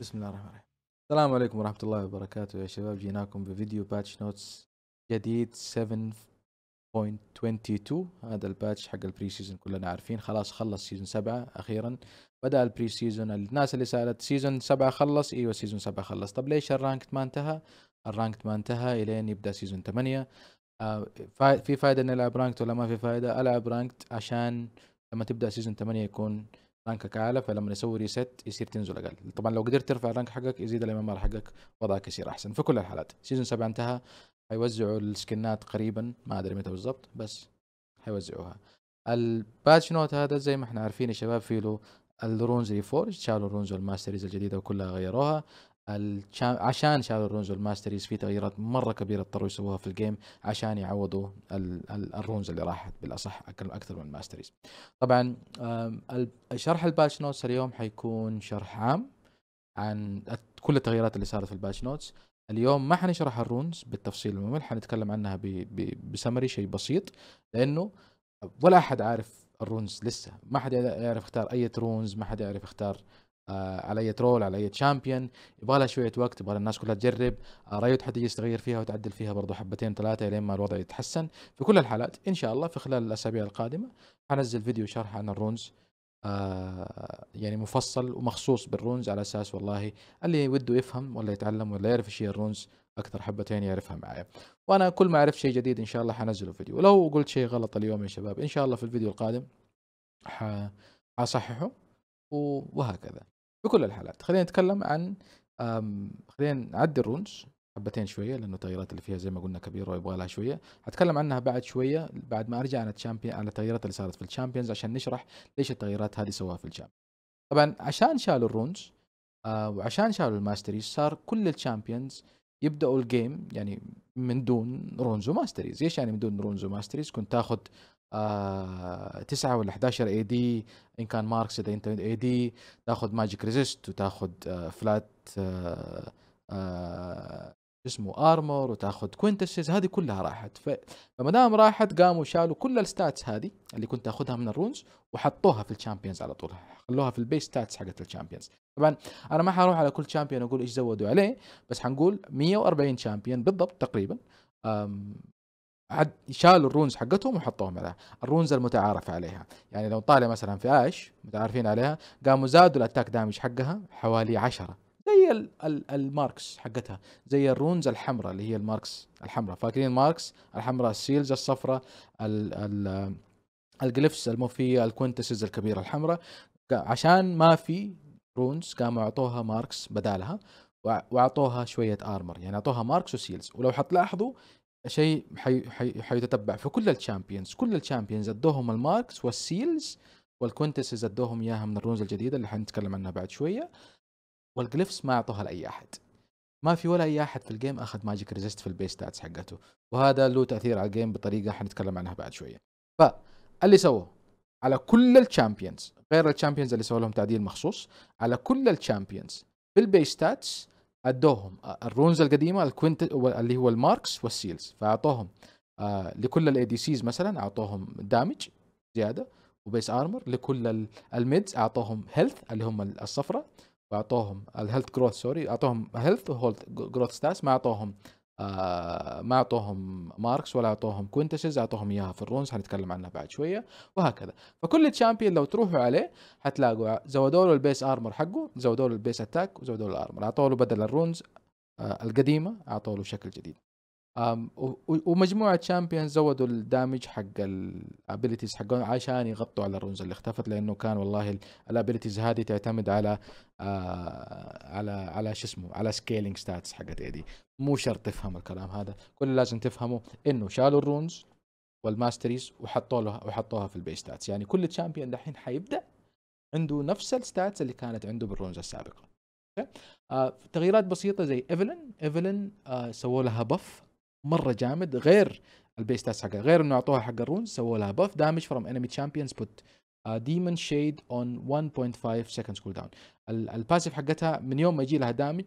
بسم الله الرحمن الرحيم السلام عليكم ورحمة الله وبركاته يا شباب جيناكم بفيديو باتش نوتس جديد 7.22 هذا الباتش حق البري سيزون كلنا عارفين خلاص خلص سيزون 7 أخيرا بدأ البري سيزون الناس اللي سألت سيزون 7 خلص أيوه سيزون 7 خلص طب ليش الرانكت ما انتهى الرانكت ما انتهى إلين يبدأ سيزون 8 آه في فايدة إني ألعب رانكت ولا ما في فايدة ألعب رانكت عشان لما تبدأ سيزون 8 يكون رانكك اعلى فلما يسوي ريست يصير تنزل اقل طبعا لو قدرت ترفع الرانك حقك يزيد الامام حقك وضعك يصير احسن في كل الحالات سيزون 7 انتهى حيوزعوا السكنات قريبا ما ادري متى بالضبط بس حيوزعوها الباتش نوت هذا زي ما احنا عارفين يا شباب في له الرونز ريفورج شالوا الرونز والماسترز الجديده وكلها غيروها عشان شالوا الرونز والماستريز في تغييرات مره كبيره اضطروا يسووها في الجيم عشان يعوضوا الرونز اللي راحت بالاصح اكثر من الماستريز. طبعا شرح الباتش نوتس اليوم حيكون شرح عام عن كل التغييرات اللي صارت في الباتش نوتس اليوم ما حنشرح الرونز بالتفصيل الممل حنتكلم عنها بسمري شيء بسيط لانه ولا احد عارف الرونز لسه ما حد يعرف يختار اي رونز ما حد يعرف يختار آه، على رول على تشامبيون يبغى لها شويه وقت يبغى الناس كلها تجرب آه، رايوت حتجي تغير فيها وتعدل فيها برضه حبتين ثلاثه لين ما الوضع يتحسن في كل الحالات ان شاء الله في خلال الاسابيع القادمه حنزل فيديو شرح عن الرونز آه يعني مفصل ومخصوص بالرونز على اساس والله اللي وده يفهم ولا يتعلم ولا يعرف ايش هي الرونز اكثر حبتين يعرفها معايا وانا كل ما اعرف شيء جديد ان شاء الله حنزله فيديو ولو قلت شيء غلط اليوم يا شباب ان شاء الله في الفيديو القادم حصححه وهكذا بكل الحالات خلينا نتكلم عن خلينا نعدي الرونز حبتين شويه لانه التغييرات اللي فيها زي ما قلنا كبيره ويبغى لها شويه هتكلم عنها بعد شويه بعد ما ارجع على الشامبيون على التغييرات اللي صارت في الشامبيونز عشان نشرح ليش التغييرات هذه سواها في الشامبيونز طبعا عشان شالوا الرونز آه، وعشان شالوا الماستريز صار كل الشامبيونز يبداوا الجيم يعني من دون رونز وماستريز ايش يعني من دون رونز وماستريز كنت تاخذ آه 9 ولا 11 اي دي ان كان ماركس اذا انت اي دي تاخذ ماجيك ريزيست وتاخذ آه فلات آه آه اسمه ارمور وتاخذ كوينتسز هذه كلها راحت فما دام راحت قاموا شالوا كل الستاتس هذه اللي كنت تاخذها من الرونز وحطوها في الشامبيونز على طول خلوها في البيس ستاتس حقت الشامبيونز طبعا انا ما حروح على كل شامبيون اقول ايش زودوا عليه بس حنقول 140 شامبيون بالضبط تقريبا عد شالوا الرونز حقتهم وحطوهم عليها الرونز المتعارف عليها يعني لو طالع مثلا في اش متعارفين عليها قاموا زادوا الاتاك دامج حقها حوالي عشرة زي الماركس حقتها زي الرونز الحمراء اللي هي الماركس الحمراء فاكرين ماركس الحمراء السيلز الصفراء الجليفس الموفية الكوينتسز الكبيرة الحمراء عشان ما في رونز قاموا اعطوها ماركس بدالها واعطوها شويه ارمر يعني اعطوها ماركس وسيلز ولو حتلاحظوا شيء حي... حي... حيتتبع في كل الشامبيونز كل الشامبيونز ادوهم الماركس والسيلز والكونتسز ادوهم اياها من الرونز الجديده اللي حنتكلم عنها بعد شويه والجليفس ما اعطوها لاي احد ما في ولا اي احد في الجيم اخذ ماجيك ريزيست في البيس ستاتس حقته وهذا له تاثير على الجيم بطريقه حنتكلم عنها بعد شويه فاللي سووه على كل الشامبيونز غير الشامبيونز اللي سووا لهم تعديل مخصوص على كل الشامبيونز في البيس ستاتس ادوهم الرونز القديمه الكوينت اللي هو الماركس والسيلز فاعطوهم آه، لكل الاي دي سيز مثلا اعطوهم دامج زياده وبيس ارمر لكل الميدز اعطوهم هيلث اللي هم الصفراء واعطوهم الهيلث جروث سوري اعطوهم هيلث وهولد جروث ستاس ما اعطوهم آه، ما اعطوهم ماركس ولا اعطوهم كوينتسز اعطوهم اياها في الرونز حنتكلم عنها بعد شويه وهكذا فكل تشامبيون لو تروحوا عليه حتلاقوا زودوا له البيس ارمر حقه زودوا له البيس اتاك وزودوا له الارمر اعطوا له بدل الرونز آه، القديمه اعطوا له شكل جديد ومجموعه شامبيونز زودوا الدامج حق الابيلتيز حقهم عشان يغطوا على الرونز اللي اختفت لانه كان والله الابيلتيز هذه تعتمد على آه على على شو اسمه على سكيلينج ستاتس حقت ايدي مو شرط تفهم الكلام هذا كل اللي لازم تفهمه انه شالوا الرونز والماستريز وحطوا لها وحطوها في البيس ستاتس يعني كل تشامبيون دحين حيبدا عنده نفس الستاتس اللي كانت عنده بالرونز السابقه آه تغييرات بسيطه زي ايفلين ايفلين آه سووا لها بف مره جامد غير البيس تاس حقها غير انه اعطوها حق الرون سووا لها بف دامج فروم انمي تشامبيونز بوت ديمون شيد اون 1.5 سكند كول داون الباسيف حقتها من يوم ما يجي لها دامج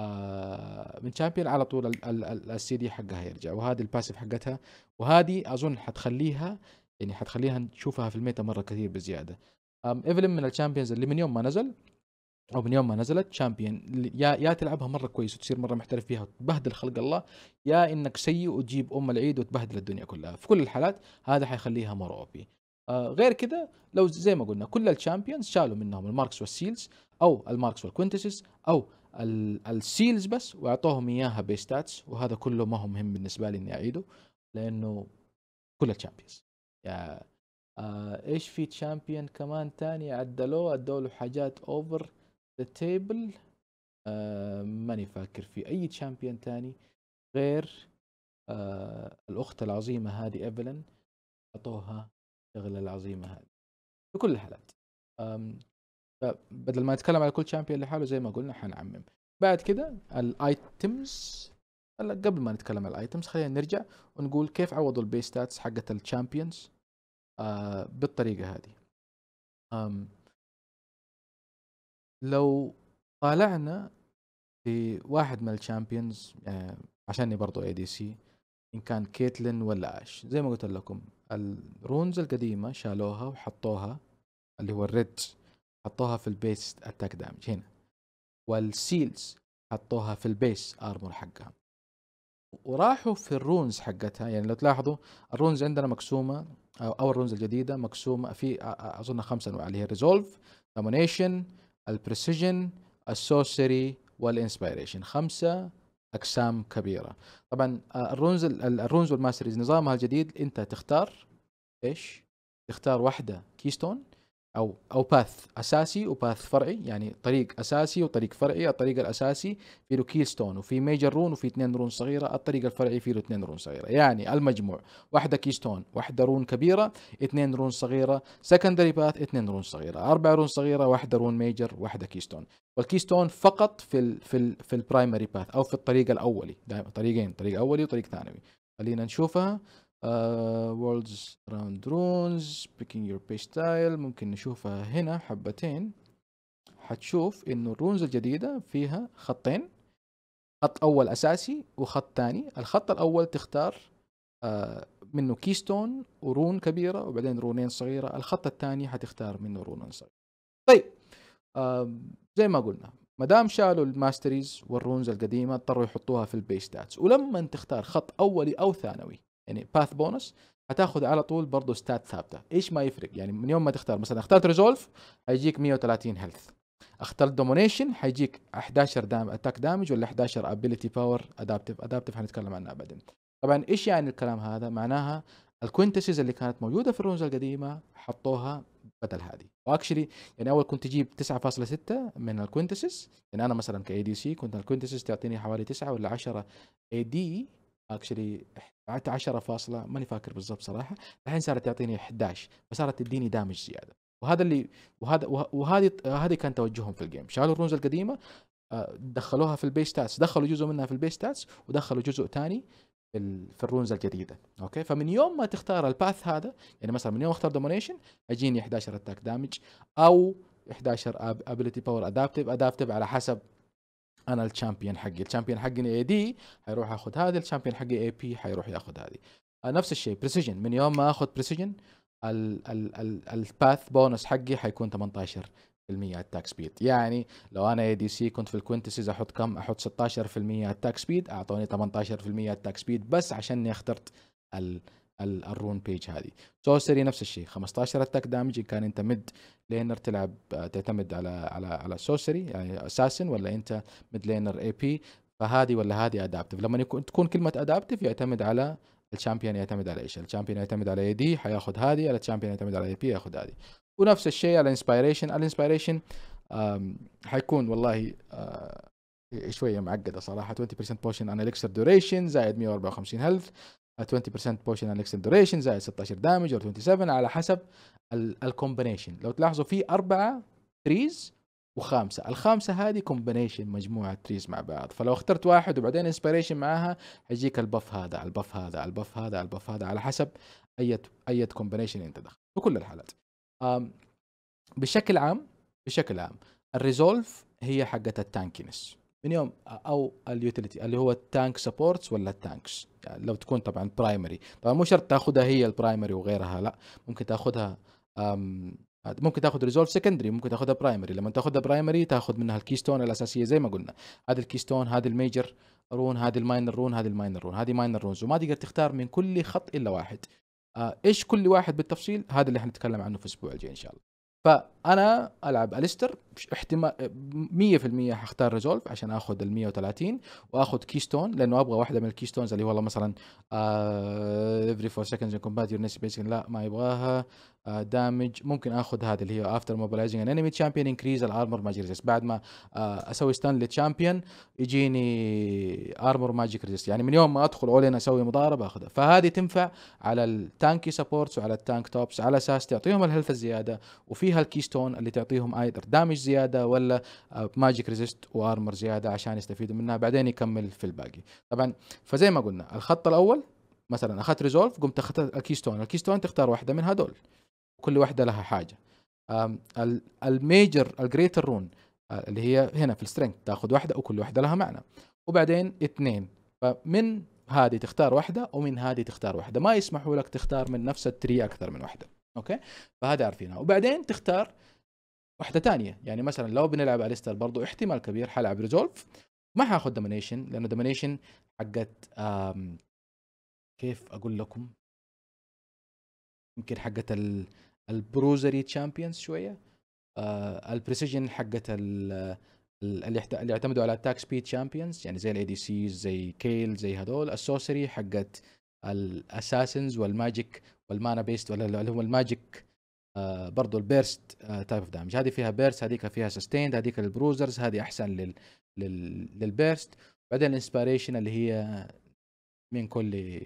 آه، من شامبيون على طول السي دي حقها يرجع وهذه الباسيف حقتها وهذه اظن حتخليها يعني حتخليها نشوفها في الميتا مره كثير بزياده ايفلين من الشامبيونز اللي من يوم ما نزل او من يوم ما نزلت شامبيون يا يا تلعبها مره كويس وتصير مره محترف فيها وتبهدل خلق الله يا انك سيء وتجيب ام العيد وتبهدل الدنيا كلها في كل الحالات هذا حيخليها مور او بي آه غير كذا لو زي ما قلنا كل الشامبيونز شالوا منهم الماركس والسيلز او الماركس والكوينتسس او السيلز بس واعطوهم اياها بيستاتس وهذا كله ما هو مهم بالنسبه لي اني اعيده لانه كل الشامبيونز آه ايش في تشامبيون كمان تاني عدلوه ادوا له حاجات اوفر ذا تيبل آه ماني فاكر في اي تشامبيون تاني غير آه الاخت العظيمه هذه ايفلين اعطوها الشغله العظيمه هذه في كل الحالات بدل ما نتكلم على كل تشامبيون لحاله زي ما قلنا حنعمم بعد كده الايتمز هلا قبل ما نتكلم على الايتمز خلينا نرجع ونقول كيف عوضوا البيستاتس حقت الشامبيونز آه بالطريقه هذه لو طالعنا في واحد من الشامبيونز آه عشاني برضو اي دي سي ان كان كيتلين ولا اش زي ما قلت لكم الرونز القديمه شالوها وحطوها اللي هو الريد حطوها في البيس اتاك دامج هنا والسيلز حطوها في البيس ارمور حقها وراحوا في الرونز حقتها يعني لو تلاحظوا الرونز عندنا مقسومه او الرونز الجديده مقسومه في اظن خمسة انواع اللي هي ريزولف دومينيشن البريسيجن السوسري والانسبيريشن خمسة أقسام كبيرة طبعا آه، الرونز الرونز والماستريز نظامها الجديد أنت تختار إيش تختار واحدة كيستون او او باث اساسي وباث فرعي يعني طريق اساسي وطريق فرعي الطريق الاساسي في له كيستون ستون وفي ميجر رون وفي اثنين رون صغيره الطريق الفرعي في له اثنين رون صغيره يعني المجموع واحده كي ستون واحده رون كبيره اثنين رون صغيره سكندري باث اثنين رون صغيره اربع رون صغيره واحده رون ميجر واحده كي ستون والكي ستون فقط في الـ في الـ في البرايمري باث او في الطريق الاولي دائما طريقين طريق اولي وطريق ثانوي خلينا نشوفها وورلدز آه، worlds round runes picking your page style ممكن نشوفها هنا حبتين حتشوف انه الرونز الجديدة فيها خطين خط اول اساسي وخط ثاني الخط الاول تختار آه، منه كيستون ورون كبيرة وبعدين رونين صغيرة الخط الثاني حتختار منه رون صغيرة طيب زي ما قلنا ما دام شالوا الماستريز والرونز القديمة اضطروا يحطوها في البيس ولما تختار خط اولي او ثانوي يعني باث بونس هتاخذ على طول برضه ستات ثابته ايش ما يفرق يعني من يوم ما تختار مثلا اخترت ريزولف هيجيك 130 هيلث اخترت دومينيشن حيجيك 11 دام اتاك دامج ولا 11 ابيليتي باور ادابتيف ادابتيف حنتكلم عنها بعدين طبعا ايش يعني الكلام هذا معناها الكوينتسز اللي كانت موجوده في الرونز القديمه حطوها بدل هذه واكشلي يعني اول كنت تجيب 9.6 من الكوينتسز يعني انا مثلا كاي دي سي كنت الكوينتسز تعطيني حوالي 9 ولا 10 اي دي اكشلي قعدت 10 فاصلة ماني فاكر بالضبط صراحة الحين صارت تعطيني 11 فصارت تديني دامج زيادة وهذا اللي وهذا وهذه هذه كان توجههم في الجيم شالوا الرونز القديمة آه، دخلوها في البيس تاتس دخلوا جزء منها في البيس تاتس ودخلوا جزء ثاني في الرونز الجديده اوكي فمن يوم ما تختار الباث هذا يعني مثلا من يوم اختار دومينيشن اجيني 11 اتاك دامج او 11 ابيلتي باور ادابتيف ادابتيف على حسب انا الشامبيون حقي الشامبيون حقي اي دي حيروح اخذ هذه الشامبيون حقي اي بي حيروح ياخذ هذه آه، نفس الشيء بريسيجن من يوم ما اخذ بريسيجن الباث بونس حقي حيكون 18% اتاك سبيد يعني لو انا اي دي سي كنت في الكوينتسز احط كم احط 16% اتاك سبيد اعطوني 18% اتاك سبيد بس عشان اخترت الرون بيج هذه سوسري نفس الشيء 15 اتاك دامج ان كان انت مد لينر تلعب آه، تعتمد على على على سوسري يعني اساسن ولا انت مد لينر اي بي فهذه ولا هذه ادابتف لما يكون تكون كلمه ادابتف يعتمد على الشامبيون يعتمد على ايش الشامبيون يعتمد على اي دي حياخذ هذه الشامبيون يعتمد على اي بي ياخذ هذه ونفس الشيء على الانسبيريشن الانسبيريشن حيكون والله آه، شويه معقده صراحه 20% بوشن ان اليكسر دوريشن زائد 154 هيلث 20% بوشن اند دوريشن زائد 16 دامج او 27 على حسب الكومبينيشن لو تلاحظوا في اربعه تريز وخامسه الخامسه هذه كومبينيشن مجموعه تريز مع بعض فلو اخترت واحد وبعدين انسبيريشن معاها حيجيك البف هذا البف هذا البف هذا البف هذا على حسب اي اي كومبينيشن انت دخلت في كل الحالات بشكل عام بشكل عام الريزولف هي حقه التانكينس من يوم او اليوتيليتي اللي هو التانك سبورتس ولا التانكس يعني لو تكون طبعا برايمري طبعا مو شرط تاخذها هي البرايمري وغيرها لا ممكن تاخذها ممكن تاخذ ريزولف سكندري ممكن تاخذها برايمري لما تاخذها برايمري تاخذ منها الكيستون الاساسيه زي ما قلنا هذا الكيستون هذا الميجر رون هذه الماينر رون هذه الماينر رون هذه ماينر رونز وما تقدر تختار من كل خط الا واحد آه ايش كل واحد بالتفصيل هذا اللي حنتكلم عنه في الاسبوع الجاي ان شاء الله فانا العب اليستر احتمال 100% آه، حختار ريزولف عشان اخذ ال 130 واخذ كيستون لانه ابغى واحده من الكيستونز اللي والله مثلا افري فور سكندز كومبات يور نيست لا ما يبغاها دامج آه، uh, ممكن اخذ هذه اللي هي افتر موبلايزنج ان انمي تشامبيون انكريز الارمر ماجيك ريزست بعد ما uh, اسوي ستان للتشامبيون يجيني ارمر ماجيك ريزست يعني من يوم ما ادخل اول اسوي مضاربه اخذها فهذه تنفع على التانكي سبورتس وعلى التانك توبس على اساس تعطيهم الهيلث الزياده وفيها الكيستون اللي تعطيهم ايدر دامج زياده ولا ماجيك ريزيست وارمر زياده عشان يستفيدوا منها بعدين يكمل في الباقي طبعا فزي ما قلنا الخط الاول مثلا اخذت ريزولف قمت اخذت الكيستون الكيستون تختار واحده من هذول كل واحده لها حاجه الميجر الجريتر رون اللي هي هنا في السترينج تاخذ واحده وكل واحده لها معنى وبعدين اثنين فمن هذه تختار واحده ومن هذه تختار واحده ما يسمحوا لك تختار من نفس التري اكثر من واحده اوكي فهذا عارفينها وبعدين تختار واحدة ثانيه يعني مثلا لو بنلعب اليستر برضه احتمال كبير حلعب ريزولف ما حاخد دومينيشن لانه دومينيشن حقت كيف اقول لكم يمكن حقت البروزري تشامبيونز شويه آه البريسيجن حقت اللي اللي يعتمدوا على اتاك سبيد تشامبيونز يعني زي الاي دي سيز زي كيل زي هذول السوسري حقت الاساسنز والماجيك والمانا بيست ولا اللي هم الماجيك برضه البيرست تايب اوف دامج هذه فيها بيرست هذيك فيها سستيند هذيك للبروزرز هذه احسن لل, لل... للبيرست بعدين الانسبيريشن اللي هي من كل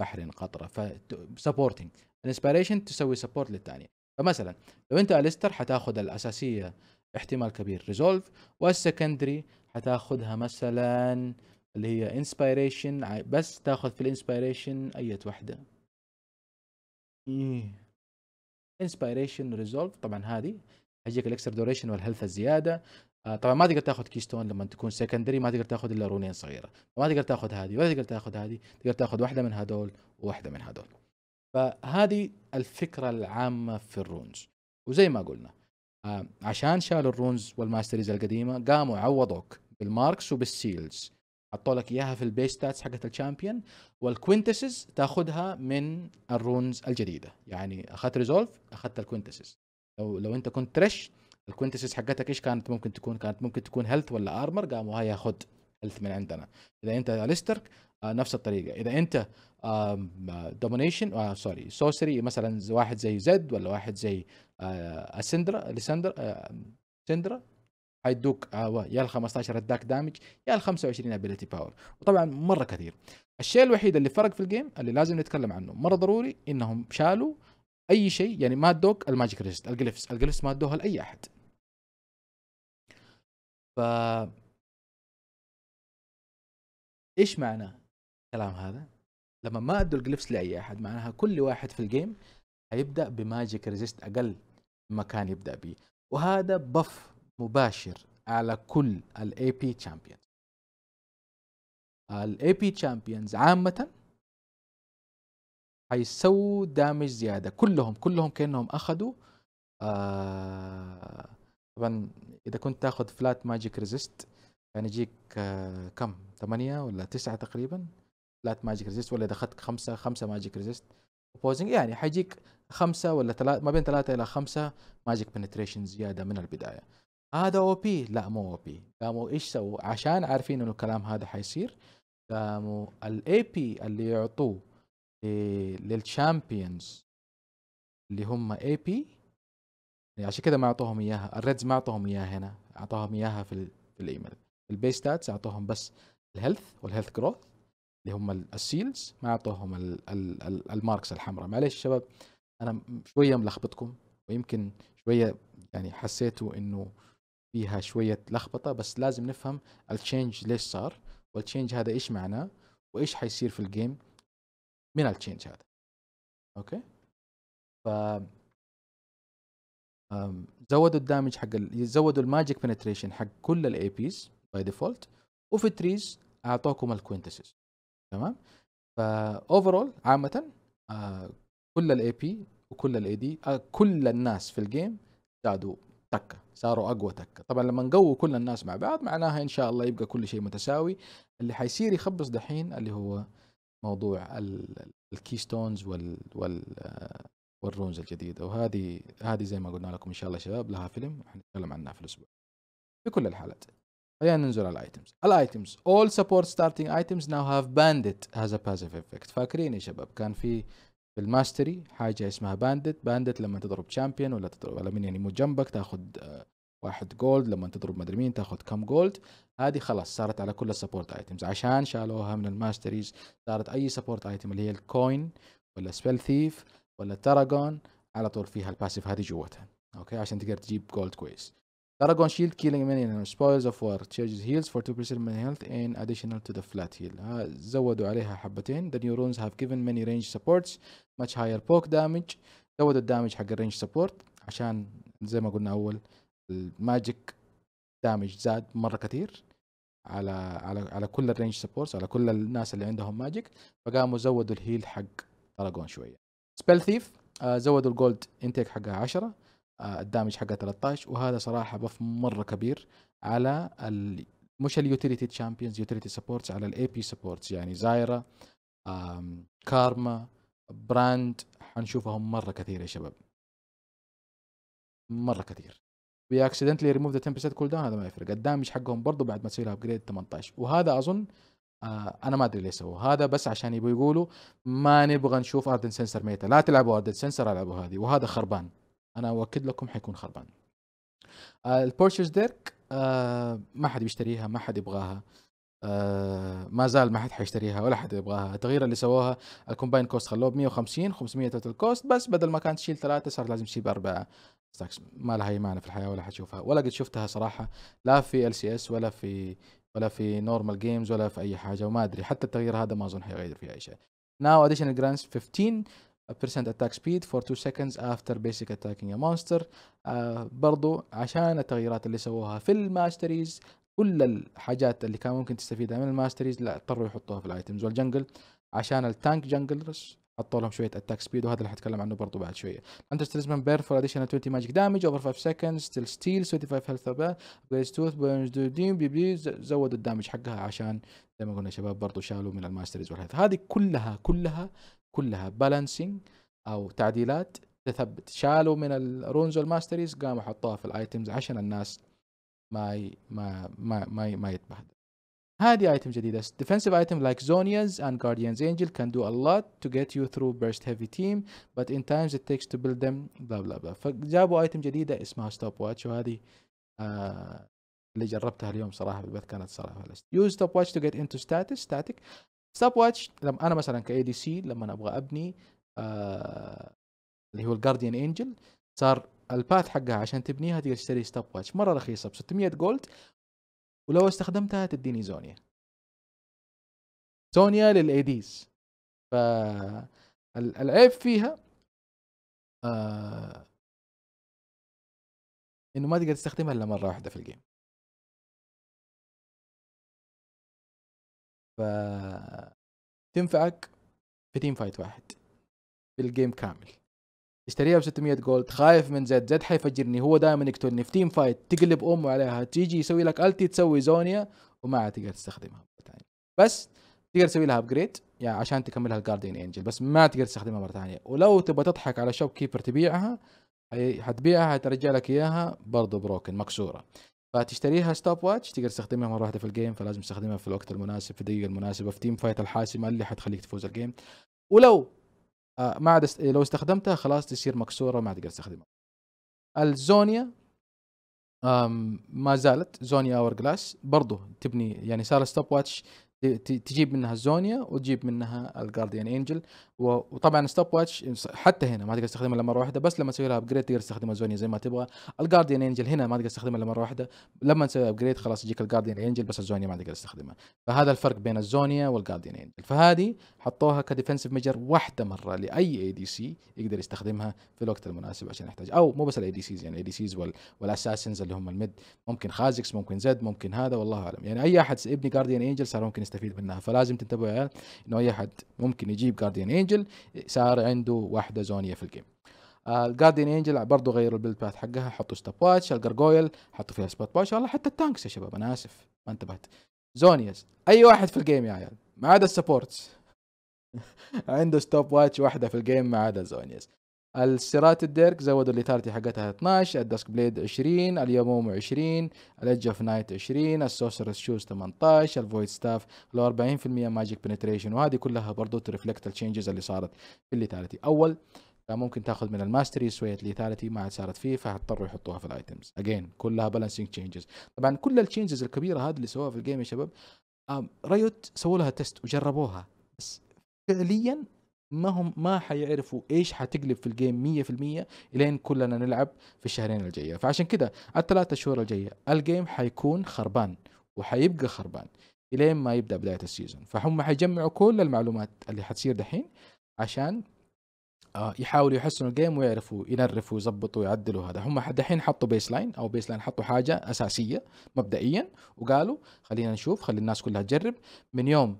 بحر قطره ف سبورتنج الانسبيريشن تسوي سبورت للثانيه فمثلا لو انت اليستر حتاخذ الاساسيه احتمال كبير ريزولف والسكندري حتاخذها مثلا اللي هي انسبيريشن بس تاخذ في الانسبيريشن اية وحده ايه انسبيريشن ريزولف طبعا هذه هيجيك الاكسترا دوريشن والهيلث الزياده آه طبعا ما تقدر تاخذ كيستون لما تكون سكندري ما تقدر تاخذ الا رونين صغيره ما تقدر تاخذ هذه ولا تقدر تاخذ هذه تقدر تاخذ واحده من هذول وواحده من هذول فهذه الفكره العامه في الرونز وزي ما قلنا آه عشان شالوا الرونز والماستريز القديمه قاموا عوضوك بالماركس وبالسيلز حطوا لك اياها في البيس ستاتس حقت الشامبيون والكوينتسز تاخذها من الرونز الجديده يعني اخذت ريزولف اخذت الكوينتسز لو لو انت كنت ترش الكوينتسز حقتك ايش كانت ممكن تكون كانت ممكن تكون هيلث ولا ارمر قاموا هاي ياخذ هيلث من عندنا اذا انت ليسترك آه نفس الطريقه اذا انت دومينيشن آه سوري سوسري مثلا واحد زي زد ولا واحد زي آه سندرا لسندرا آه سندرا حيدوك آه يا ال 15 اداك دامج يا ال 25 ابيلتي باور وطبعا مره كثير الشيء الوحيد اللي فرق في الجيم اللي لازم نتكلم عنه مره ضروري انهم شالوا اي شيء يعني ما ادوك الماجيك ريست الجلفس الجلفس ما ادوها لاي احد ف ايش معنى الكلام هذا لما ما ادوا الجلفس لاي احد معناها كل واحد في الجيم هيبدا بماجيك ريزيست اقل مكان يبدا به وهذا بف مباشر على كل الاي بي تشامبيونز الاي بي تشامبيونز عامة حيسووا دامج زيادة كلهم كلهم كأنهم أخذوا آه طبعا إذا كنت تاخذ فلات ماجيك ريزيست يعني يجيك آه كم ثمانية ولا تسعة تقريبا فلات ماجيك ريزيست ولا إذا أخذت خمسة خمسة ماجيك ريزيست اوبوزنج يعني حيجيك خمسة ولا ثلاثة ما بين ثلاثة إلى خمسة ماجيك بنتريشن زيادة من البداية هذا او بي لا مو او بي قاموا ايش سووا عشان عارفين انه الكلام هذا حيصير قاموا الاي بي اللي يعطوه للشامبيونز اللي هم اي يعني بي عشان كده ما اعطوهم اياها الريدز ما اعطوهم اياها هنا اعطوهم اياها في, في الايميل البيس ستاتس اعطوهم بس الهيلث والهيلث جروث اللي هم السيلز ما اعطوهم الماركس الحمراء معلش شباب انا شويه ملخبطكم ويمكن شويه يعني حسيتوا انه فيها شوية لخبطة بس لازم نفهم التشينج ليش صار والتشينج هذا ايش معناه وايش حيصير في الجيم من التشينج هذا اوكي ف زودوا الدامج حق ال... زودوا الماجيك بنتريشن حق كل الاي بيز باي ديفولت وفي التريز اعطوكم الكوينتسز تمام فا اوفرول عامه آه كل الاي بي وكل الاي دي آه كل الناس في الجيم زادوا تكه صاروا اقوى تكه طبعا لما نقوي كل الناس مع بعض معناها ان شاء الله يبقى كل شيء متساوي اللي حيصير يخبص دحين اللي هو موضوع الكيستونز وال وال والرونز الجديده وهذه هذه زي ما قلنا لكم ان شاء الله شباب لها فيلم حنتكلم عنها في الاسبوع في كل الحالات خلينا ننزل على الايتمز الايتمز all support starting items now have bandit has a passive effect فاكرين يا شباب كان في بالماستري حاجه اسمها باندت باندت لما تضرب شامبيون ولا تضرب ولا مين يعني مو جنبك تاخذ آه، واحد جولد لما تضرب مدري مين تاخذ كم جولد هذه خلاص صارت على كل السبورت ايتمز عشان شالوها من الماستريز صارت اي سبورت ايتم اللي هي الكوين ولا سبيل ثيف ولا تراجون على طول فيها الباسيف هذه جوتها اوكي عشان تقدر تجيب جولد كويس Dragon Shield Killing many Minions Spoils of War Charges heals for 2% من health in addition to the flat heal زودوا عليها حبتين The Neurons have given many range supports much higher poke damage زودوا damage حق range support. عشان زي ما قلنا أول الماجيك damage زاد مرة كثير على على على كل الرينج سبورتس على كل الناس اللي عندهم ماجيك فقاموا زودوا الهيل حق دراجون شويه سبيل ثيف زودوا الجولد انتيك حقها 10 آه، الدامج حقها 13 وهذا صراحه بف مره كبير على ال... مش اليوتيليتي تشامبيونز يوتيليتي سبورتس على الاي بي سبورتس يعني زايرا كارما براند حنشوفهم مره كثير يا شباب مره كثير بي اكسيدنتلي ريموف ذا 10% كول داون هذا ما يفرق الدامج حقهم برضه بعد ما تسوي له ابجريد 18 وهذا اظن آه انا ما ادري ليه سووه هذا بس عشان يبغوا يقولوا ما نبغى نشوف اردن سنسر ميتا لا تلعبوا اردن سنسر العبوا هذه وهذا خربان انا اؤكد لكم حيكون خربان آه، البورشز ديرك آه، ما حد بيشتريها ما حد يبغاها آه، ما زال ما حد حيشتريها ولا حد يبغاها التغيير اللي سووها الكومباين كوست خلوه ب 150 500 توتال كوست بس بدل ما كانت تشيل ثلاثه صار لازم تشيل اربعه ستاكس ما لها اي معنى في الحياه ولا حتشوفها ولا قد شفتها صراحه لا في ال سي اس ولا في ولا في نورمال جيمز ولا في اي حاجه وما ادري حتى التغيير هذا ما اظن حيغير فيها اي شيء ناو اديشنال جرانس 15 percent attack speed for 2 seconds after basic attacking a monster آه برضو عشان التغييرات اللي سووها في الماستريز كل الحاجات اللي كان ممكن تستفيدها من الماستريز لا اضطروا يحطوها في الايتمز والجنجل عشان التانك جنجلرز حطوا لهم شويه اتاك سبيد وهذا اللي حتكلم عنه برضه بعد شويه انتر تلزمان بير فور اديشنال 20 ماجيك دامج اوفر 5 سكند ستيل ستيل 35 هيلث اب بليز توث دين بي بي زودوا الدامج حقها عشان زي ما قلنا شباب برضه شالوا من الماستريز والهيلث هذه كلها كلها كلها بالانسنج او تعديلات تثبت شالوا من الرونز والماستريز قاموا حطوها في الايتمز عشان الناس ما ي... ما ما ما, ما يتبهدل هذه ايتم جديده defensive ايتم like zonias and guardians angel can do a lot to get you through burst heavy team but in times it takes to build them بلا بلا بلا فجابوا ايتم جديده اسمها ستوب واتش وهذه آه اللي جربتها اليوم صراحه في البث كانت صراحه يوز ستوب واتش to get into status static ستوب واتش لما انا مثلا كاي دي سي لما انا ابغى ابني آه اللي هو الجارديان انجل صار الباث حقها عشان تبنيها تقدر تشتري ستوب واتش مره رخيصه ب 600 جولد ولو استخدمتها تديني زونيا زونيا للاي ف العيب فيها آه انه ما تقدر تستخدمها الا مره واحده في الجيم ف تنفعك في تيم فايت واحد في الجيم كامل اشتريها ب 600 جولد خايف من زد زد حيفجرني هو دائما يقتلني في تيم فايت تقلب امه عليها تيجي يسوي لك التي تسوي زونيا وما عاد تقدر تستخدمها مره ثانيه بس تقدر تسوي لها ابجريد يعني عشان تكملها الجاردين انجل بس ما تقدر تستخدمها مره ثانيه ولو تبغى تضحك على شوب كيبر تبيعها حتبيعها حترجع لك اياها برضه بروكن مكسوره فتشتريها ستوب واتش تقدر تستخدمها مره واحده في الجيم فلازم تستخدمها في الوقت المناسب في الدقيقه المناسبه في تيم فايت الحاسمه اللي حتخليك تفوز الجيم ولو آه، ما عاد لو استخدمتها خلاص تصير مكسوره ما تقدر تستخدمها الزونيا ما زالت زونيا اور جلاس برضه تبني يعني صار ستوب واتش تجيب منها الزونيا وتجيب منها الجارديان انجل وطبعا ستوب واتش حتى هنا ما تقدر تستخدمها الا مره واحده بس لما تسوي لها ابجريد تقدر تستخدمها الزونيا زي ما تبغى الجارديان انجل هنا ما تقدر تستخدمها الا مره واحده لما تسوي ابجريد خلاص يجيك الجارديان انجل بس الزونيا ما تقدر تستخدمها فهذا الفرق بين الزونيا والجارديان انجل فهذه حطوها كديفنسيف ميجر واحده مره لاي اي دي سي يقدر يستخدمها في الوقت المناسب عشان يحتاج او مو بس الاي دي سيز يعني الاي دي سيز والاساسنز اللي هم الميد ممكن خازكس ممكن زد ممكن هذا والله اعلم يعني اي احد ابني جارديان انجل صار ممكن يستفيد منها فلازم تنتبهوا يعني انه اي احد ممكن يجيب جارديان انجل صار عنده واحده زونيه في الجيم الجارديان انجل برضه غيروا البيلد باث حقها حطوا ستوب واتش الجرجويل حطوا فيها سبوت واتش والله حتى التانكس يا شباب انا اسف ما انتبهت زونيز اي واحد في الجيم يا عيال ما عدا السبورتس عنده ستوب واتش واحده في الجيم ما عدا زونيز السيرات الديرك زودوا الليتارتي حقتها 12 الدسك بليد 20 اليوموم 20 الايدج اوف نايت 20 السوسرس شوز 18 الفويد ستاف لو 40% ماجيك بنتريشن وهذه كلها برضو ترفلكت التشينجز اللي صارت في الليتارتي اول كان آه، ممكن تاخذ من الماستري شويه ليثاليتي ما عاد صارت فيه فاضطروا يحطوها في الايتمز اجين كلها بالانسنج تشينجز طبعا كل التشينجز الكبيره هذه اللي سووها في الجيم يا شباب ريوت آه، سووا لها تيست وجربوها بس فعليا ما هم ما حيعرفوا ايش حتقلب في الجيم 100% الين كلنا نلعب في الشهرين الجايه فعشان كده الثلاثة شهور الجايه الجيم حيكون خربان وحيبقى خربان الين ما يبدا بدايه السيزون فهم حيجمعوا كل المعلومات اللي حتصير دحين عشان آه، يحاولوا يحسنوا الجيم ويعرفوا ينرفوا ويظبطوا ويعدلوا هذا هم دحين حطوا بيس لاين او بيس لاين حطوا حاجه اساسيه مبدئيا وقالوا خلينا نشوف خلي الناس كلها تجرب من يوم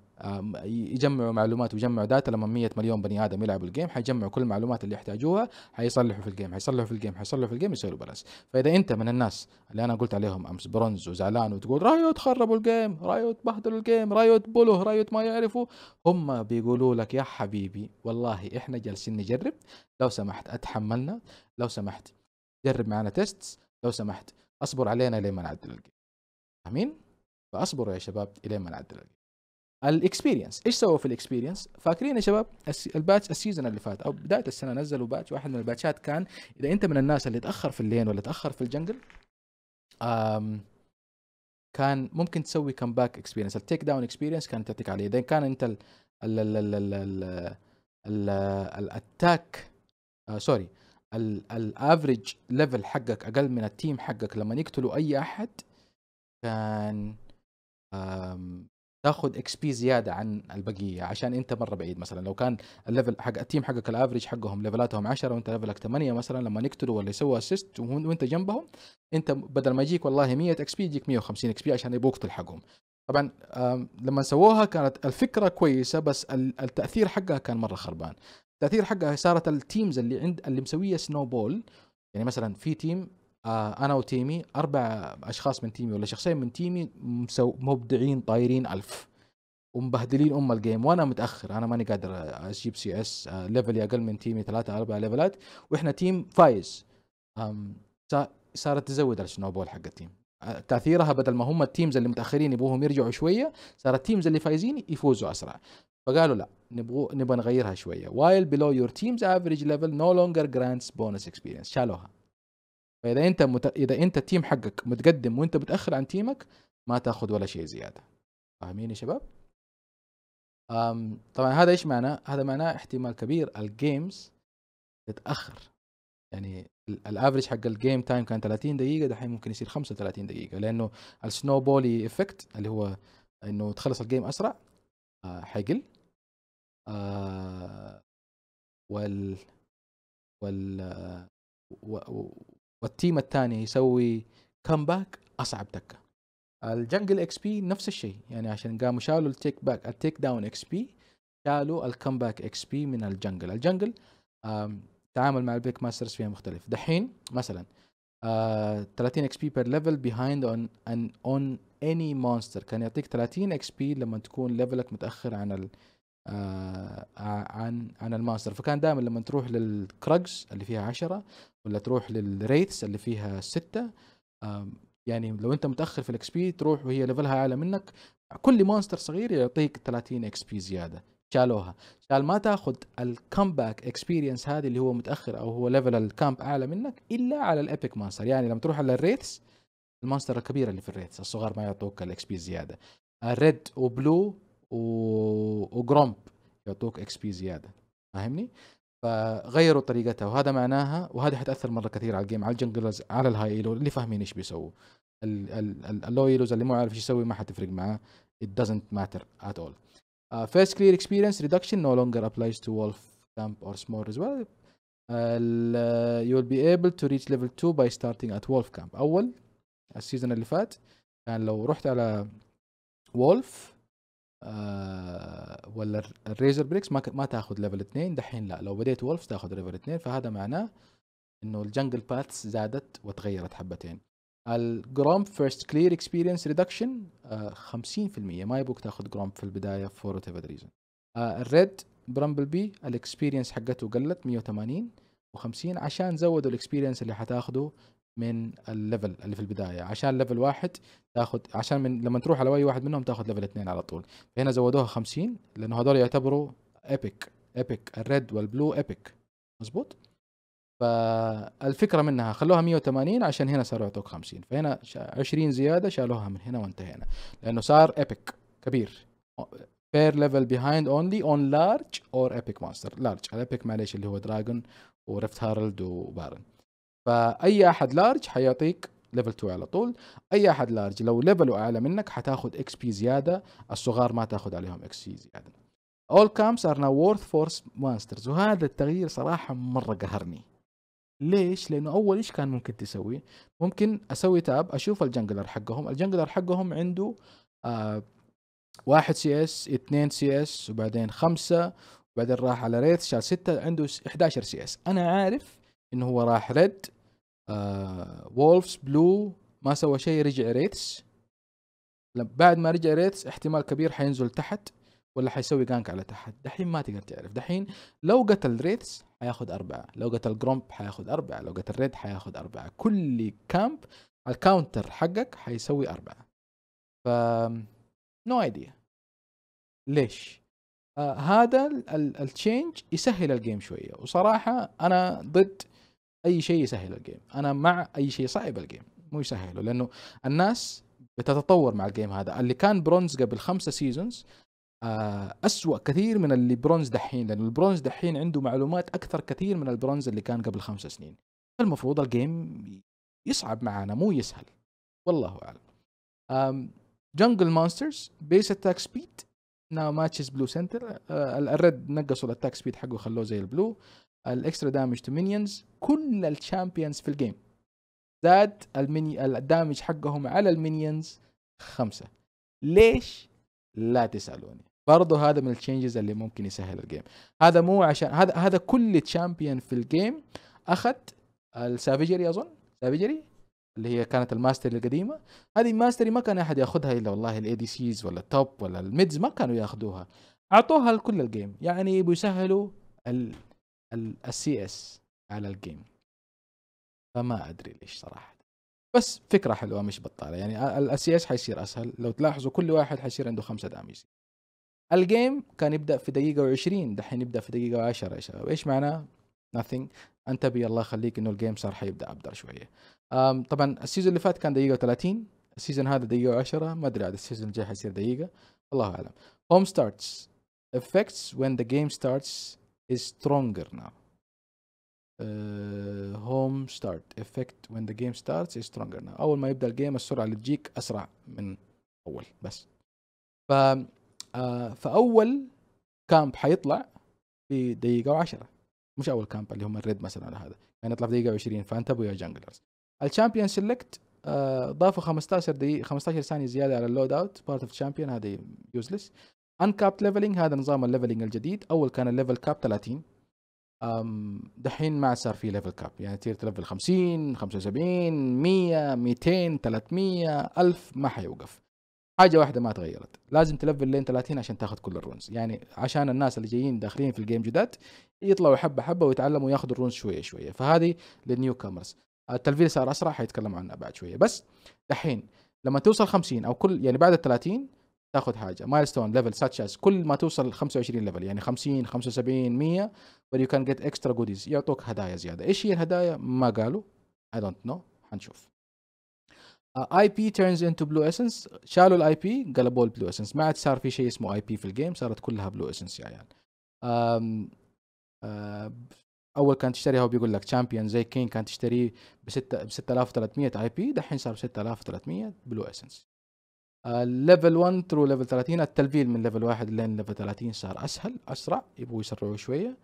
يجمعوا معلومات ويجمعوا داتا لما 100 مليون بني ادم يلعبوا الجيم حيجمعوا كل المعلومات اللي يحتاجوها حيصلحوا في الجيم حيصلحوا في الجيم حيصلحوا في الجيم يصيروا له فاذا انت من الناس اللي انا قلت عليهم امس برونز وزعلان وتقول رايوت خربوا الجيم رايوت بهدلوا الجيم رايوت بلوه رايوت ما يعرفوا هم بيقولوا لك يا حبيبي والله احنا جالسين نجرب لو سمحت اتحملنا لو سمحت جرب معنا تيست لو سمحت اصبر علينا لين ما نعدل الجيم امين فاصبروا يا شباب الين ما نعدل الجيم الاكسبيرينس ايش سووا في الاكسبيرينس فاكرين يا شباب الباتش السيزون اللي فات او بدايه السنه نزلوا باتش واحد من الباتشات كان اذا انت من الناس اللي تاخر في اللين ولا تاخر في الجنجل أم كان ممكن تسوي كمباك اكسبيرينس التيك داون اكسبيرينس كانت تعطيك عليه اذا كان انت ال ال ال ال ال ال ال الاتاك سوري الافريج ليفل حقك اقل من التيم حقك لما يقتلوا اي احد كان تاخذ اكس بي زياده عن البقيه عشان انت مره بعيد مثلا لو كان الليفل حق التيم حقك الافرج حقهم ليفلاتهم 10 وانت ليفلك 8 مثلا لما يقتلوا ولا يسووا اسيست وانت جنبهم انت بدل ما يجيك والله 100 اكس بي يجيك 150 اكس بي عشان يبوك تلحقهم طبعا لما سووها كانت الفكره كويسه بس التاثير حقها كان مره خربان التاثير حقها صارت التيمز اللي عند اللي مسويه سنو بول يعني مثلا في تيم آه، انا وتيمي اربع اشخاص من تيمي ولا شخصين من تيمي مبدعين طايرين الف ومبهدلين ام الجيم وانا متاخر انا ماني قادر اجيب سي اس ليفلي آه، اقل من تيمي ثلاثة اربع ليفلات واحنا تيم فايز صارت تزود السنوبول حق التيم آه، تاثيرها بدل ما هم التيمز اللي متاخرين يبغوهم يرجعوا شويه صار التيمز اللي فايزين يفوزوا اسرع فقالوا لا نبغى نبغى نغيرها شويه وايل بلو يور تيمز افريج ليفل نو لونجر جراندز بونس اكسبيرينس شالوها فاذا انت مت... اذا انت التيم حقك متقدم وانت متاخر عن تيمك ما تاخذ ولا شيء زياده فاهمين يا شباب أم طبعا هذا ايش معناه هذا معناه احتمال كبير الجيمز تتاخر يعني الافرج حق الجيم تايم كان 30 دقيقه دحين ممكن يصير 35 دقيقه لانه السنو بولي افكت اللي هو انه تخلص الجيم اسرع آه حيقل آه وال وال والتيم الثاني يسوي كمباك اصعب تكه الجنجل اكس بي نفس الشيء يعني عشان قاموا شالوا التيك باك التيك داون اكس بي شالوا الكمباك اكس بي من الجنجل الجنجل تعامل مع البيك ماسترز فيها مختلف دحين مثلا 30 آه، اكس بي بير ليفل بيهايند اون اون اني مونستر كان يعطيك 30 اكس بي لما تكون ليفلك متاخر عن ال, آه، آه، عن عن الماستر فكان دائما لما تروح للكرجز اللي فيها عشرة ولا تروح للريتس اللي فيها ستة يعني لو انت متاخر في الاكس بي تروح وهي ليفلها اعلى منك كل مونستر صغير يعطيك 30 اكس بي زياده شالوها شال ما تاخذ الكمباك اكسبيرينس هذه اللي هو متاخر او هو ليفل الكامب اعلى منك الا على الابيك مونستر يعني لما تروح على الريتس المونستر الكبيره اللي في الريتس الصغار ما يعطوك الاكس بي زياده الريد وبلو و... وجرومب يعطوك اكس بي زياده فاهمني؟ فغيروا طريقتها وهذا معناها وهذه حتاثر مره كثير على الجيم على الجنجلرز على الهاي ايلو اللي فاهمين ايش بيسووا اللو ايلوز اللي مو عارف ايش يسوي ما حتفرق معاه it doesn't matter at all uh, first clear experience reduction no longer applies to wolf camp or small as well uh, will be able to reach level 2 by starting at wolf camp اول السيزون اللي فات كان لو رحت على وولف آه، ولا الريزر بريكس ما ما تاخذ ليفل 2 دحين لا لو بديت وولفز تاخذ ليفل 2 فهذا معناه انه الجنجل باتس زادت وتغيرت حبتين الجروم فيرست كلير اكسبيرينس ريدكشن 50% ما يبوك تاخذ جروم في البدايه فور ايفر ريزن الريد برامبل بي الاكسبيرينس حقته قلت 180 و50 عشان زودوا الاكسبيرينس اللي حتاخده من الليفل اللي في البدايه عشان ليفل واحد تاخذ عشان من لما تروح على اي واحد منهم تاخذ ليفل اثنين على طول فهنا زودوها 50 لانه هذول يعتبروا ايبك ايبك الريد والبلو ايبك مزبوط فالفكره منها خلوها 180 عشان هنا صاروا يعطوك 50 فهنا 20 زياده شالوها من هنا وانتهينا لانه صار ايبك كبير بير ليفل بيهايند اونلي اون لارج اور ايبك ماستر لارج الابيك معليش اللي هو دراجون وريفت هارلد وبارن فاي احد لارج حيعطيك ليفل 2 على طول اي احد لارج لو ليفله اعلى منك حتاخذ اكس بي زياده الصغار ما تاخذ عليهم اكس بي زياده اول كامبس ار ناو وورث فورس ماسترز وهذا التغيير صراحه مره قهرني ليش؟ لانه اول ايش كان ممكن تسوي؟ ممكن اسوي تاب اشوف الجنجلر حقهم، الجنجلر حقهم عنده آه واحد سي اس، اثنين سي اس، وبعدين خمسة، وبعدين راح على ريث شال ستة عنده 11 سي اس، انا عارف انه هو راح ريد آه وولفز بلو ما سوى شيء رجع ريتس بعد ما رجع ريتس احتمال كبير حينزل تحت ولا حيسوي جانك على تحت دحين ما تقدر تعرف دحين لو قتل ريتس حياخد أربعة لو قتل جرومب حياخد أربعة لو قتل ريد حياخد أربعة كل كامب الكاونتر حقك حيسوي أربعة ف نو ايديا ليش آه هذا التشينج يسهل الجيم شويه وصراحه انا ضد اي شيء يسهل الجيم انا مع اي شيء صعب الجيم مو يسهله لانه الناس بتتطور مع الجيم هذا اللي كان برونز قبل خمسة سيزونز آه، أسوأ كثير من اللي برونز دحين لأن البرونز دحين عنده معلومات أكثر كثير من البرونز اللي كان قبل خمسة سنين فالمفروض الجيم يصعب معانا مو يسهل والله أعلم جنجل مونسترز بيس اتاك سبيد ناو ماتشز بلو سنتر الريد نقصوا الاتاك سبيد حقه خلوه زي البلو الاكسترا دامج تو مينيونز كل الشامبيونز في الجيم زاد الميني الدامج حقهم على المينيونز خمسة ليش لا تسالوني برضه هذا من التشينجز اللي ممكن يسهل الجيم هذا مو عشان هذا هذا كل تشامبيون في الجيم اخذ السافجري اظن سافجري اللي هي كانت الماستري القديمه هذه الماستري ما كان احد ياخذها الا والله الاي دي سيز ولا التوب ولا الميدز ما كانوا ياخذوها اعطوها لكل الجيم يعني بيسهلوا السي اس على الجيم فما ادري ليش صراحه بس فكره حلوه مش بطاله يعني السي اس حيصير اسهل لو تلاحظوا كل واحد حيصير عنده خمسه دامج الجيم كان يبدا في دقيقه و20 دحين يبدا في دقيقه و10 يا شباب ايش معناه nothing انتبه الله يخليك انه الجيم صار حيبدا ابدر شويه طبعا السيزون اللي فات كان دقيقه و30 السيزون هذا دقيقه و10 ما ادري عاد السيزون الجاي حيصير دقيقه الله اعلم هوم ستارتس افكتس وين ذا جيم ستارتس is stronger now. Uh, home start effect when the game starts is stronger now. أول ما يبدأ الجيم السرعة اللي تجيك أسرع من أول بس. ف uh, فأول كامب حيطلع في دقيقة و10 مش أول كامب اللي هم الريد مثلا على هذا يعني يطلع في دقيقة و20 فانتبهوا يا جانجلرز. الشامبيون سيلكت ضافوا 15 دقيقة 15 ثانية زيادة على اللود اوت بارت اوف تشامبيون هذه يوزلس انكابت ليفلنج هذا نظام الليفلنج الجديد اول كان الليفل كاب 30 دحين ما صار في ليفل كاب يعني تصير تلفل 50 75 100 200 300 1000 ما حيوقف حاجه واحده ما تغيرت لازم تلفل لين 30 عشان تاخذ كل الرونز يعني عشان الناس اللي جايين داخلين في الجيم جداد يطلعوا حبه حبه ويتعلموا ياخذوا الرونز شويه شويه فهذه للنيو كامرز التلفيل صار اسرع حيتكلموا عنها بعد شويه بس دحين لما توصل 50 او كل يعني بعد ال 30 تاخذ حاجه مايلستون ليفل ساتش از كل ما توصل 25 ليفل يعني 50 75 100 but you can get extra goodies يعطوك هدايا زياده ايش هي الهدايا ما قالوا اي دونت نو حنشوف اي بي تيرنز انتو بلو اسنس شالوا الاي بي قلبوا البلو اسنس ما عاد صار في شيء اسمه اي بي في الجيم صارت كلها بلو اسنس يا عيال um, uh, اول كان تشتريها وبيقول لك تشامبيون زي كين كان تشتريه ب 6300 اي بي دحين صار ب 6300 بلو اسنس ليفل 1 ترو ليفل 30 التلفيل من ليفل 1 لين ليفل 30 صار اسهل اسرع يبغوا يسرعوا شويه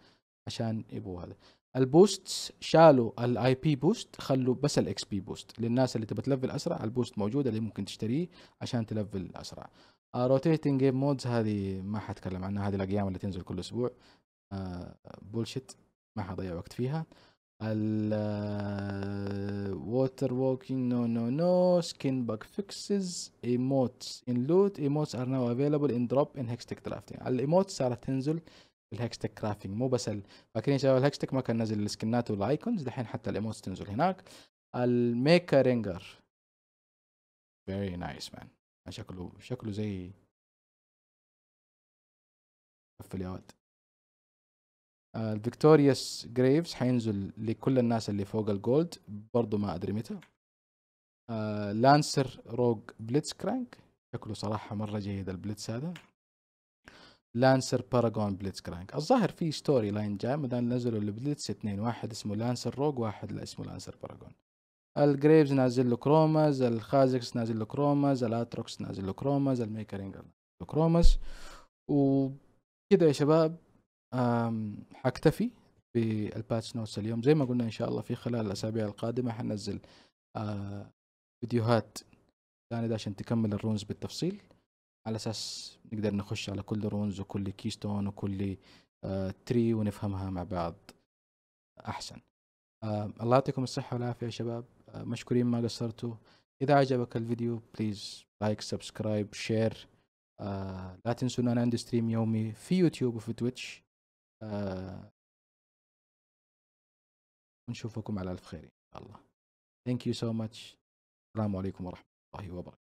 عشان يبغوا هذا البوست شالوا الاي بي بوست خلوا بس الاكس بي بوست للناس اللي تبي تلفل اسرع البوست موجود اللي ممكن تشتريه عشان تلفل اسرع روتيتنج جيم مودز هذه ما حتكلم عنها هذه الاقيام اللي تنزل كل اسبوع بولشيت آه، ما حضيع وقت فيها ال water نو نو نو no skin bug fixes emotes in loot emotes are now available ان drop in hextech drafting الايموتس صارت تنزل الهكستك كرافتنج مو بس فاكرين يا شباب الهكستك ما كان نازل السكنات والايكونز دحين حتى الايموتس تنزل هناك الميكا رينجر فيري نايس مان شكله شكله زي قفل يا واد الفيكتوريوس آه، جريفز حينزل لكل الناس اللي فوق الجولد برضو ما ادري متى لانسر روج بليتس كرانك شكله صراحة مرة جيد البليتس هذا لانسر باراجون بليتس كرانك الظاهر في ستوري لاين جاي دام نزلوا البليتس اثنين واحد اسمه لانسر روج واحد اسمه لانسر باراجون الجريفز نازل له كروماز الخازكس نازل له كروماز الاتروكس نازل له كروماز الميكرينج نازل له كرومز وكده يا شباب حكتفي بالباتش نوتس اليوم زي ما قلنا ان شاء الله في خلال الاسابيع القادمه حنزل آه، فيديوهات ثانيه عشان تكمل الرونز بالتفصيل على اساس نقدر نخش على كل رونز وكل كيستون وكل آه، تري ونفهمها مع بعض احسن آه، الله يعطيكم الصحه والعافيه يا شباب مشكورين ما قصرتوا اذا عجبك الفيديو بليز لايك سبسكرايب شير لا تنسوا ان انا عندي ستريم يومي في يوتيوب وفي تويتش آه ونشوفكم على الف خير ان شاء الله. ثانك يو سو ماتش السلام عليكم ورحمة الله وبركاته.